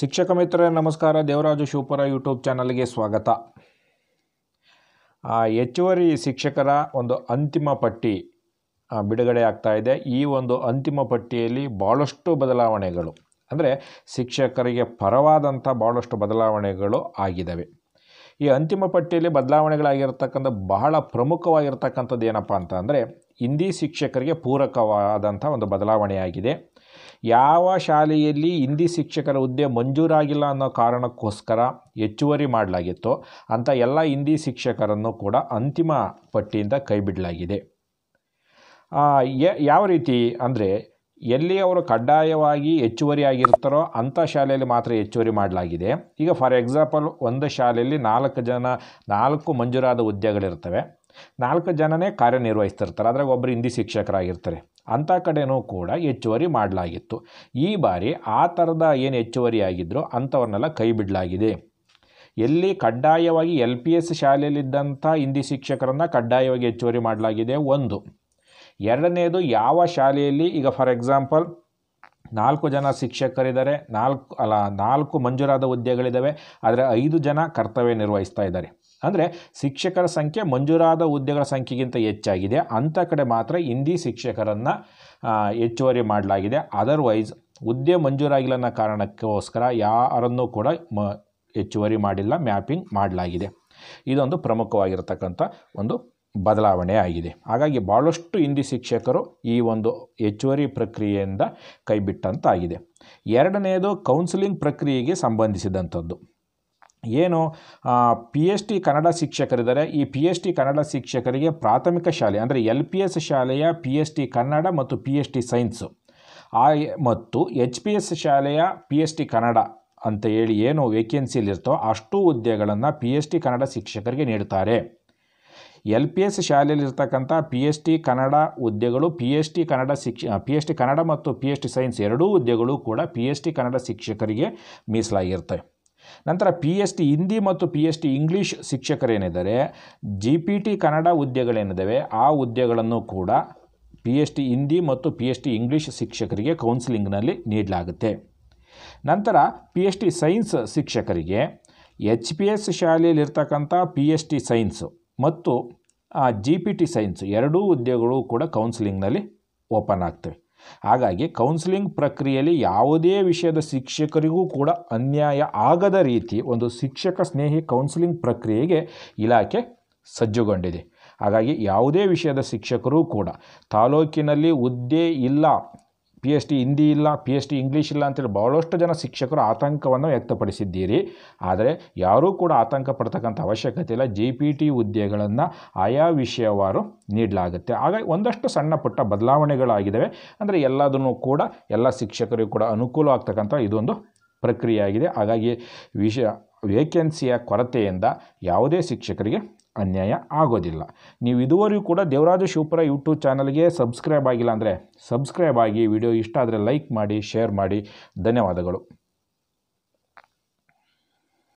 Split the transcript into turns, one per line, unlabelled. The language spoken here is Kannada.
ಶಿಕ್ಷಕ ಮಿತ್ರರೇ ನಮಸ್ಕಾರ ದೇವರಾಜು ಶಿವಪುರ ಯೂಟ್ಯೂಬ್ ಚಾನಲ್ಗೆ ಸ್ವಾಗತ ಹೆಚ್ಚುವರಿ ಶಿಕ್ಷಕರ ಒಂದು ಅಂತಿಮ ಪಟ್ಟಿ ಬಿಡುಗಡೆ ಆಗ್ತಾ ಇದೆ ಈ ಒಂದು ಅಂತಿಮ ಪಟ್ಟಿಯಲ್ಲಿ ಭಾಳಷ್ಟು ಬದಲಾವಣೆಗಳು ಅಂದರೆ ಶಿಕ್ಷಕರಿಗೆ ಪರವಾದಂಥ ಭಾಳಷ್ಟು ಬದಲಾವಣೆಗಳು ಆಗಿದ್ದಾವೆ ಈ ಅಂತಿಮ ಪಟ್ಟಿಯಲ್ಲಿ ಬದಲಾವಣೆಗಳಾಗಿರ್ತಕ್ಕಂಥ ಬಹಳ ಪ್ರಮುಖವಾಗಿರ್ತಕ್ಕಂಥದ್ದು ಏನಪ್ಪ ಅಂತ ಅಂದರೆ ಹಿಂದಿ ಶಿಕ್ಷಕರಿಗೆ ಪೂರಕವಾದಂಥ ಒಂದು ಬದಲಾವಣೆಯಾಗಿದೆ ಯಾವ ಶಾಲೆಯಲ್ಲಿ ಹಿಂದಿ ಶಿಕ್ಷಕರ ಹುದ್ದೆ ಮಂಜೂರಾಗಿಲ್ಲ ಅನ್ನೋ ಕಾರಣಕ್ಕೋಸ್ಕರ ಹೆಚ್ಚುವರಿ ಮಾಡಲಾಗಿತ್ತು ಅಂಥ ಎಲ್ಲ ಹಿಂದಿ ಶಿಕ್ಷಕರನ್ನು ಕೂಡ ಅಂತಿಮ ಪಟ್ಟಿಯಿಂದ ಕೈಬಿಡಲಾಗಿದೆ ಯಾವ ರೀತಿ ಅಂದರೆ ಎಲ್ಲಿ ಅವರು ಕಡ್ಡಾಯವಾಗಿ ಹೆಚ್ಚುವರಿ ಆಗಿರ್ತಾರೋ ಅಂಥ ಶಾಲೆಯಲ್ಲಿ ಮಾತ್ರ ಹೆಚ್ಚುವರಿ ಮಾಡಲಾಗಿದೆ ಈಗ ಫಾರ್ ಎಕ್ಸಾಂಪಲ್ ಒಂದು ಶಾಲೆಯಲ್ಲಿ ನಾಲ್ಕು ಜನ ನಾಲ್ಕು ಮಂಜೂರಾದ ಹುದ್ದೆಗಳಿರ್ತವೆ ನಾಲ್ಕು ಜನನೇ ಕಾರ್ಯನಿರ್ವಹಿಸ್ತಿರ್ತಾರೆ ಅದ್ರಾಗ ಒಬ್ಬರು ಹಿಂದಿ ಶಿಕ್ಷಕರಾಗಿರ್ತಾರೆ ಅಂಥ ಕಡೆನೂ ಕೂಡ ಹೆಚ್ಚುವರಿ ಮಾಡಲಾಗಿತ್ತು ಈ ಬಾರಿ ಆ ಥರದ ಏನು ಹೆಚ್ಚುವರಿ ಆಗಿದ್ದರೋ ಅಂಥವನ್ನೆಲ್ಲ ಕೈ ಬಿಡಲಾಗಿದೆ ಎಲ್ಲಿ ಕಡ್ಡಾಯವಾಗಿ ಎಲ್ ಪಿ ಎಸ್ ಶಾಲೆಯಲ್ಲಿದ್ದಂಥ ಹಿಂದಿ ಶಿಕ್ಷಕರನ್ನು ಕಡ್ಡಾಯವಾಗಿ ಹೆಚ್ಚುವರಿ ಮಾಡಲಾಗಿದೆ ಒಂದು ಎರಡನೇದು ಯಾವ ಶಾಲೆಯಲ್ಲಿ ಈಗ ಫಾರ್ ಎಕ್ಸಾಂಪಲ್ ನಾಲ್ಕು ಜನ ಶಿಕ್ಷಕರಿದ್ದಾರೆ ನಾಲ್ಕು ಅಲ್ಲ ನಾಲ್ಕು ಮಂಜೂರಾದ ಹುದ್ದೆಗಳಿದ್ದಾವೆ ಆದರೆ ಐದು ಜನ ಕರ್ತವ್ಯ ನಿರ್ವಹಿಸ್ತಾ ಇದ್ದಾರೆ ಅಂದರೆ ಶಿಕ್ಷಕರ ಸಂಖ್ಯೆ ಮಂಜೂರಾದ ಹುದ್ದೆಗಳ ಸಂಖ್ಯೆಗಿಂತ ಹೆಚ್ಚಾಗಿದೆ ಅಂಥ ಕಡೆ ಮಾತ್ರ ಹಿಂದಿ ಶಿಕ್ಷಕರನ್ನು ಹೆಚ್ಚುವರಿ ಮಾಡಲಾಗಿದೆ ಅದರ್ವೈಸ್ ಹುದ್ದೆ ಮಂಜೂರಾಗಿಲ್ಲ ಅನ್ನೋ ಕಾರಣಕ್ಕೋಸ್ಕರ ಯಾರನ್ನೂ ಕೂಡ ಮ ಹೆಚ್ಚುವರಿ ಮಾಡಿಲ್ಲ ಮ್ಯಾಪಿಂಗ್ ಮಾಡಲಾಗಿದೆ ಇದೊಂದು ಪ್ರಮುಖವಾಗಿರತಕ್ಕಂಥ ಒಂದು ಬದಲಾವಣೆ ಆಗಿದೆ ಹಾಗಾಗಿ ಭಾಳಷ್ಟು ಹಿಂದಿ ಶಿಕ್ಷಕರು ಈ ಒಂದು ಹೆಚ್ಚುವರಿ ಪ್ರಕ್ರಿಯೆಯಿಂದ ಕೈಬಿಟ್ಟಂತಾಗಿದೆ ಎರಡನೆಯದು ಕೌನ್ಸಿಲಿಂಗ್ ಪ್ರಕ್ರಿಯೆಗೆ ಸಂಬಂಧಿಸಿದಂಥದ್ದು ಏನು ಪಿ ಎಚ್ ಟಿ ಕನ್ನಡ ಶಿಕ್ಷಕರಿದ್ದಾರೆ ಈ ಪಿ ಎಚ್ ಟಿ ಕನ್ನಡ ಶಿಕ್ಷಕರಿಗೆ ಪ್ರಾಥಮಿಕ ಶಾಲೆ ಅಂದರೆ ಎಲ್ ಪಿ ಎಸ್ ಶಾಲೆಯ ಪಿ ಎಚ್ ಟಿ ಕನ್ನಡ ಮತ್ತು ಪಿ ಎಚ್ ಟಿ ಸೈನ್ಸು ಆ ಮತ್ತು ಎಚ್ ಪಿ ಎಸ್ ಶಾಲೆಯ ಪಿ ಎಚ್ ಟಿ ಕನ್ನಡ ಅಂತ ಹೇಳಿ ಏನು ವೇಕೆನ್ಸಿಲಿರ್ತೋ ಅಷ್ಟು ಹುದ್ದೆಗಳನ್ನು ಪಿ ಎಚ್ ಟಿ ಕನ್ನಡ ಶಿಕ್ಷಕರಿಗೆ ನೀಡುತ್ತಾರೆ ಎಲ್ ಪಿ ಎಸ್ ಶಾಲೆಯಲ್ಲಿರ್ತಕ್ಕಂಥ ಪಿ ಎಚ್ ಟಿ ಕನ್ನಡ ಹುದ್ದೆಗಳು ಪಿ ಎಚ್ ಟಿ ಕನ್ನಡ ಶಿಕ್ಷ ಪಿ ಎಚ್ ಟಿ ಕನ್ನಡ ಮತ್ತು ಪಿ ಎಚ್ ಟಿ ಸೈನ್ಸ್ ಎರಡೂ ಹುದ್ದೆಗಳು ಕೂಡ ಪಿ ಎಚ್ ಟಿ ಕನ್ನಡ ಶಿಕ್ಷಕರಿಗೆ ಮೀಸಲಾಗಿರ್ತವೆ ನಂತರ ಪಿ ಎಸ್ ಟಿ ಹಿಂದಿ ಮತ್ತು ಪಿ ಎಸ್ ಟಿ ಇಂಗ್ಲೀಷ್ ಶಿಕ್ಷಕರೇನಿದ್ದಾರೆ ಜಿ ಪಿ ಟಿ ಕನ್ನಡ ಹುದ್ದೆಗಳೇನಿದ್ದಾವೆ ಆ ಹುದ್ದೆಗಳನ್ನು ಕೂಡ ಪಿ ಎಸ್ ಟಿ ಹಿಂದಿ ಮತ್ತು ಪಿ ಎಸ್ ಟಿ ಇಂಗ್ಲೀಷ್ ಶಿಕ್ಷಕರಿಗೆ ಕೌನ್ಸಿಲಿಂಗ್ನಲ್ಲಿ ನೀಡಲಾಗುತ್ತೆ ನಂತರ ಪಿ ಎಚ್ ಟಿ ಸೈನ್ಸ್ ಶಿಕ್ಷಕರಿಗೆ ಎಚ್ ಪಿ ಎಸ್ ಶಾಲೆಯಲ್ಲಿರ್ತಕ್ಕಂಥ ಪಿ ಎಚ್ ಟಿ ಸೈನ್ಸ್ ಮತ್ತು ಜಿ ಪಿ ಟಿ ಸೈನ್ಸ್ ಎರಡೂ ಹುದ್ದೆಗಳು ಕೂಡ ಕೌನ್ಸಿಲಿಂಗ್ನಲ್ಲಿ ಓಪನ್ ಆಗ್ತವೆ ಹಾಗಾಗಿ ಕೌನ್ಸಿಲಿಂಗ್ ಪ್ರಕ್ರಿಯೆಯಲ್ಲಿ ಯಾವುದೇ ವಿಷಯದ ಶಿಕ್ಷಕರಿಗೂ ಕೂಡ ಅನ್ಯಾಯ ಆಗದ ರೀತಿ ಒಂದು ಶಿಕ್ಷಕ ಸ್ನೇಹಿ ಕೌನ್ಸಿಲಿಂಗ್ ಪ್ರಕ್ರಿಯೆಗೆ ಇಲಾಖೆ ಸಜ್ಜುಗೊಂಡಿದೆ ಹಾಗಾಗಿ ಯಾವುದೇ ವಿಷಯದ ಶಿಕ್ಷಕರೂ ಕೂಡ ತಾಲೂಕಿನಲ್ಲಿ ಹುದ್ದೆ ಇಲ್ಲ ಪಿ ಎಚ್ ಡಿ ಹಿಂದಿ ಇಲ್ಲ ಪಿ ಎಚ್ ಡಿ ಇಂಗ್ಲೀಷ್ ಇಲ್ಲ ಅಂತೇಳಿ ಭಾಳಷ್ಟು ಜನ ಶಿಕ್ಷಕರು ಆತಂಕವನ್ನು ವ್ಯಕ್ತಪಡಿಸಿದ್ದೀರಿ ಆದರೆ ಯಾರೂ ಕೂಡ ಆತಂಕ ಪಡ್ತಕ್ಕಂಥ ಅವಶ್ಯಕತೆ ಇಲ್ಲ ಜಿ ಪಿ ಟಿ ಹುದ್ದೆಗಳನ್ನು ಆಯಾ ವಿಷಯವಾರು ನೀಡಲಾಗುತ್ತೆ ಹಾಗಾಗಿ ಒಂದಷ್ಟು ಸಣ್ಣ ಪುಟ್ಟ ಬದಲಾವಣೆಗಳಾಗಿದ್ದಾವೆ ಅಂದರೆ ಎಲ್ಲದನ್ನು ಕೂಡ ಎಲ್ಲ ಶಿಕ್ಷಕರಿಗೂ ಕೂಡ ಅನುಕೂಲ ಆಗ್ತಕ್ಕಂಥ ಇದೊಂದು ಪ್ರಕ್ರಿಯೆ ಆಗಿದೆ ಹಾಗಾಗಿ ವಿಷಯ ವೇಕೆನ್ಸಿಯ ಕೊರತೆಯಿಂದ ಯಾವುದೇ ಶಿಕ್ಷಕರಿಗೆ ಅನ್ಯಾಯ ಆಗೋದಿಲ್ಲ ನೀವು ಇದುವರೆಗೂ ಕೂಡ ದೇವರಾಜ ಶಿವಪುರ ಯೂಟ್ಯೂಬ್ ಚಾನಲ್ಗೆ ಸಬ್ಸ್ಕ್ರೈಬ್ ಆಗಿಲ್ಲ ಅಂದರೆ ಸಬ್ಸ್ಕ್ರೈಬ್ ಆಗಿ ವಿಡಿಯೋ ಇಷ್ಟ ಆದರೆ ಲೈಕ್ ಮಾಡಿ ಶೇರ್ ಮಾಡಿ ಧನ್ಯವಾದಗಳು